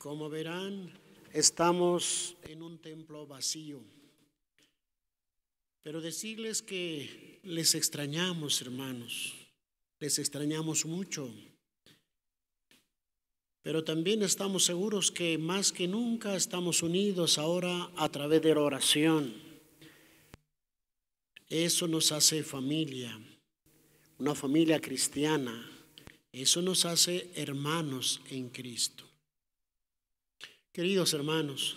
Como verán, estamos en un templo vacío. Pero decirles que les extrañamos, hermanos, les extrañamos mucho. Pero también estamos seguros que más que nunca estamos unidos ahora a través de la oración. Eso nos hace familia, una familia cristiana. Eso nos hace hermanos en Cristo. Queridos hermanos,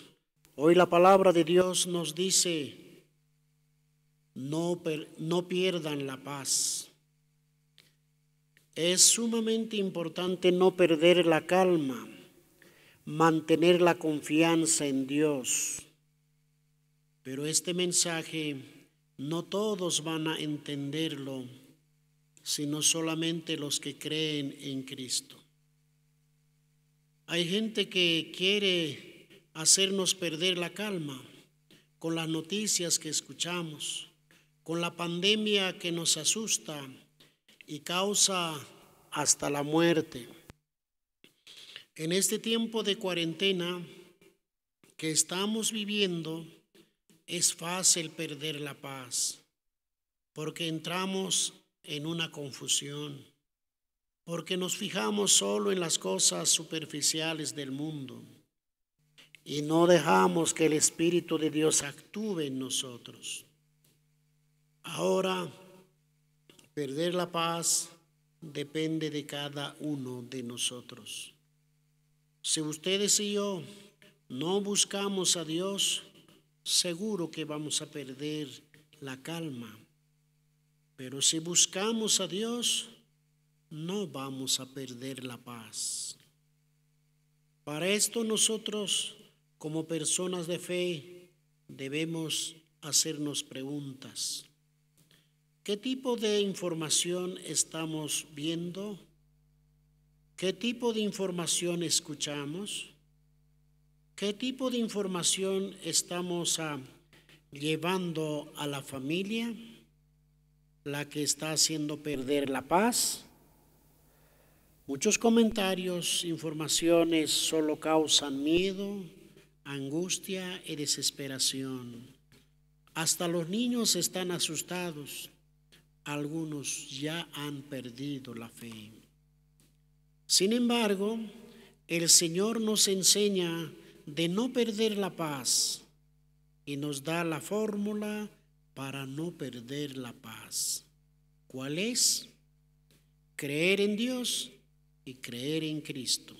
hoy la palabra de Dios nos dice, no, no pierdan la paz. Es sumamente importante no perder la calma, mantener la confianza en Dios. Pero este mensaje no todos van a entenderlo, sino solamente los que creen en Cristo. Hay gente que quiere hacernos perder la calma con las noticias que escuchamos, con la pandemia que nos asusta y causa hasta la muerte. En este tiempo de cuarentena que estamos viviendo, es fácil perder la paz, porque entramos en una confusión porque nos fijamos solo en las cosas superficiales del mundo y no dejamos que el Espíritu de Dios actúe en nosotros. Ahora, perder la paz depende de cada uno de nosotros. Si ustedes y yo no buscamos a Dios, seguro que vamos a perder la calma. Pero si buscamos a Dios, no vamos a perder la paz. Para esto nosotros, como personas de fe, debemos hacernos preguntas. ¿Qué tipo de información estamos viendo? ¿Qué tipo de información escuchamos? ¿Qué tipo de información estamos ah, llevando a la familia? ¿La que está haciendo perder la paz? Muchos comentarios, informaciones solo causan miedo, angustia y desesperación. Hasta los niños están asustados. Algunos ya han perdido la fe. Sin embargo, el Señor nos enseña de no perder la paz y nos da la fórmula para no perder la paz. ¿Cuál es? Creer en Dios y creer en Cristo.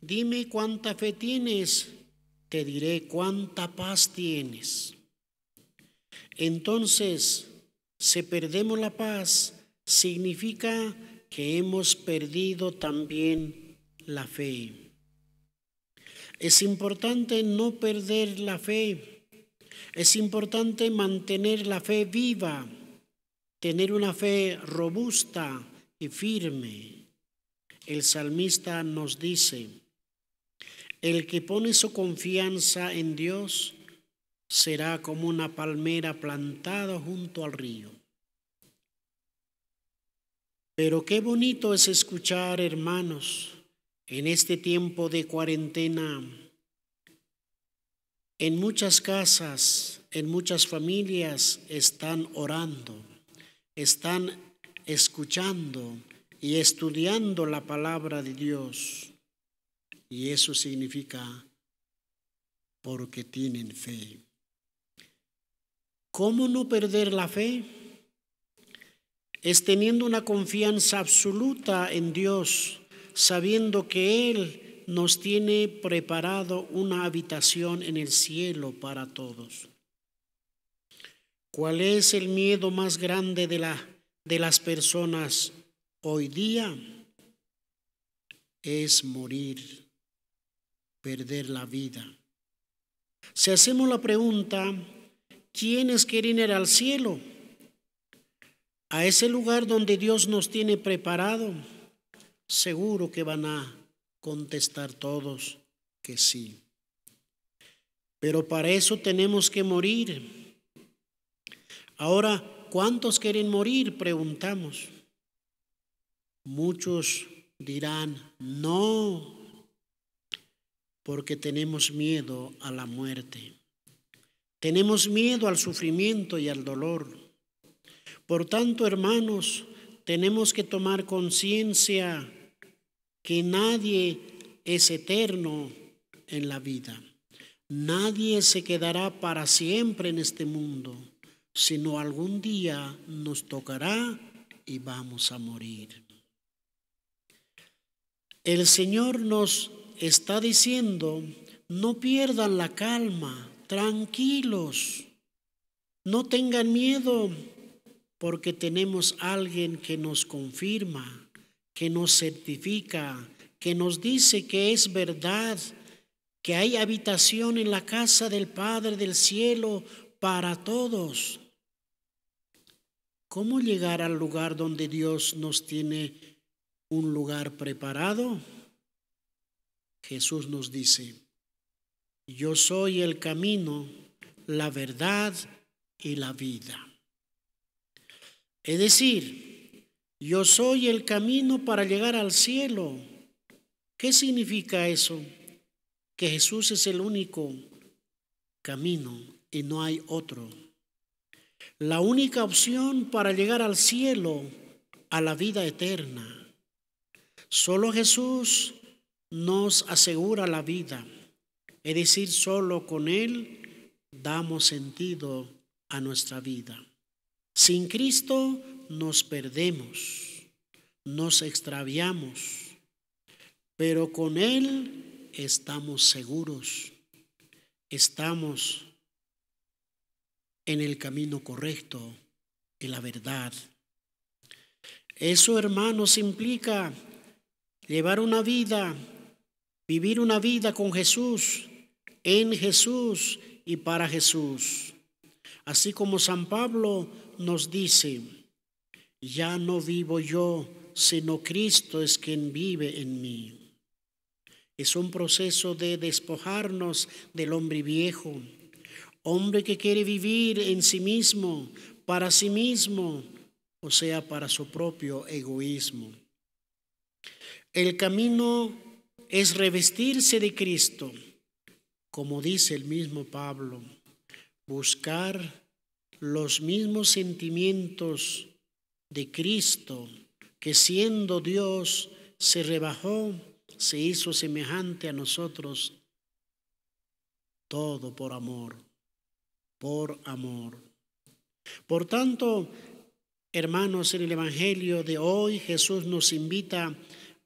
Dime cuánta fe tienes, te diré cuánta paz tienes. Entonces, si perdemos la paz, significa que hemos perdido también la fe. Es importante no perder la fe. Es importante mantener la fe viva, tener una fe robusta y firme el salmista nos dice, el que pone su confianza en Dios será como una palmera plantada junto al río. Pero qué bonito es escuchar, hermanos, en este tiempo de cuarentena, en muchas casas, en muchas familias están orando, están escuchando, y estudiando la palabra de Dios. Y eso significa porque tienen fe. ¿Cómo no perder la fe? Es teniendo una confianza absoluta en Dios, sabiendo que Él nos tiene preparado una habitación en el cielo para todos. ¿Cuál es el miedo más grande de, la, de las personas? hoy día es morir, perder la vida. Si hacemos la pregunta, ¿quiénes quieren ir al cielo? A ese lugar donde Dios nos tiene preparado, seguro que van a contestar todos que sí. Pero para eso tenemos que morir. Ahora, ¿cuántos quieren morir? Preguntamos. Muchos dirán, no, porque tenemos miedo a la muerte. Tenemos miedo al sufrimiento y al dolor. Por tanto, hermanos, tenemos que tomar conciencia que nadie es eterno en la vida. Nadie se quedará para siempre en este mundo, sino algún día nos tocará y vamos a morir. El Señor nos está diciendo, no pierdan la calma, tranquilos, no tengan miedo, porque tenemos alguien que nos confirma, que nos certifica, que nos dice que es verdad, que hay habitación en la casa del Padre del Cielo para todos. ¿Cómo llegar al lugar donde Dios nos tiene un lugar preparado, Jesús nos dice, yo soy el camino, la verdad y la vida. Es decir, yo soy el camino para llegar al cielo. ¿Qué significa eso? Que Jesús es el único camino y no hay otro. La única opción para llegar al cielo, a la vida eterna. Solo Jesús nos asegura la vida, es decir, solo con Él damos sentido a nuestra vida. Sin Cristo nos perdemos, nos extraviamos, pero con Él estamos seguros, estamos en el camino correcto, en la verdad. Eso, hermanos, implica llevar una vida, vivir una vida con Jesús, en Jesús y para Jesús. Así como San Pablo nos dice, ya no vivo yo, sino Cristo es quien vive en mí. Es un proceso de despojarnos del hombre viejo, hombre que quiere vivir en sí mismo, para sí mismo, o sea, para su propio egoísmo. El camino es revestirse de Cristo, como dice el mismo Pablo, buscar los mismos sentimientos de Cristo, que siendo Dios se rebajó, se hizo semejante a nosotros, todo por amor, por amor. Por tanto, hermanos, en el Evangelio de hoy Jesús nos invita a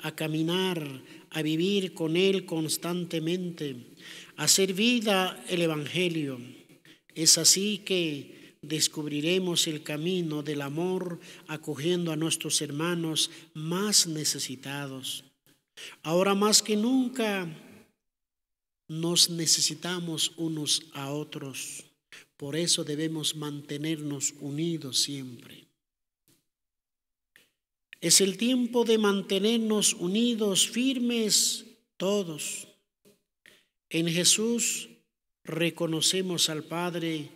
a caminar, a vivir con Él constantemente, a hacer vida el Evangelio. Es así que descubriremos el camino del amor acogiendo a nuestros hermanos más necesitados. Ahora más que nunca nos necesitamos unos a otros. Por eso debemos mantenernos unidos siempre. Es el tiempo de mantenernos unidos, firmes, todos. En Jesús reconocemos al Padre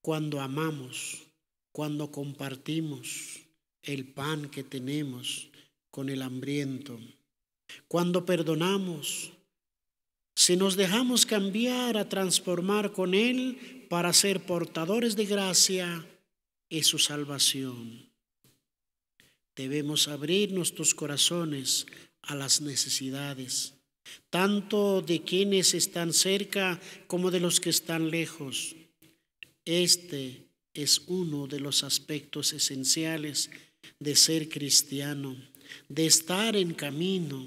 cuando amamos, cuando compartimos el pan que tenemos con el hambriento, cuando perdonamos, si nos dejamos cambiar a transformar con Él para ser portadores de gracia, y su salvación. Debemos abrir nuestros corazones a las necesidades, tanto de quienes están cerca como de los que están lejos. Este es uno de los aspectos esenciales de ser cristiano, de estar en camino,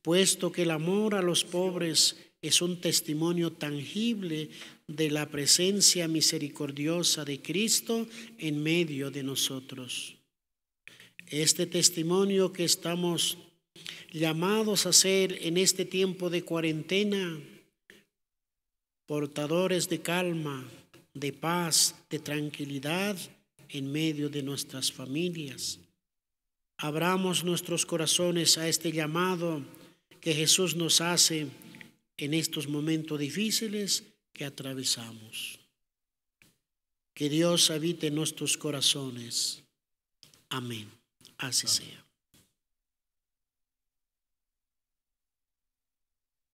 puesto que el amor a los pobres es un testimonio tangible de la presencia misericordiosa de Cristo en medio de nosotros este testimonio que estamos llamados a ser en este tiempo de cuarentena, portadores de calma, de paz, de tranquilidad en medio de nuestras familias. Abramos nuestros corazones a este llamado que Jesús nos hace en estos momentos difíciles que atravesamos. Que Dios habite en nuestros corazones. Amén. Assim seja.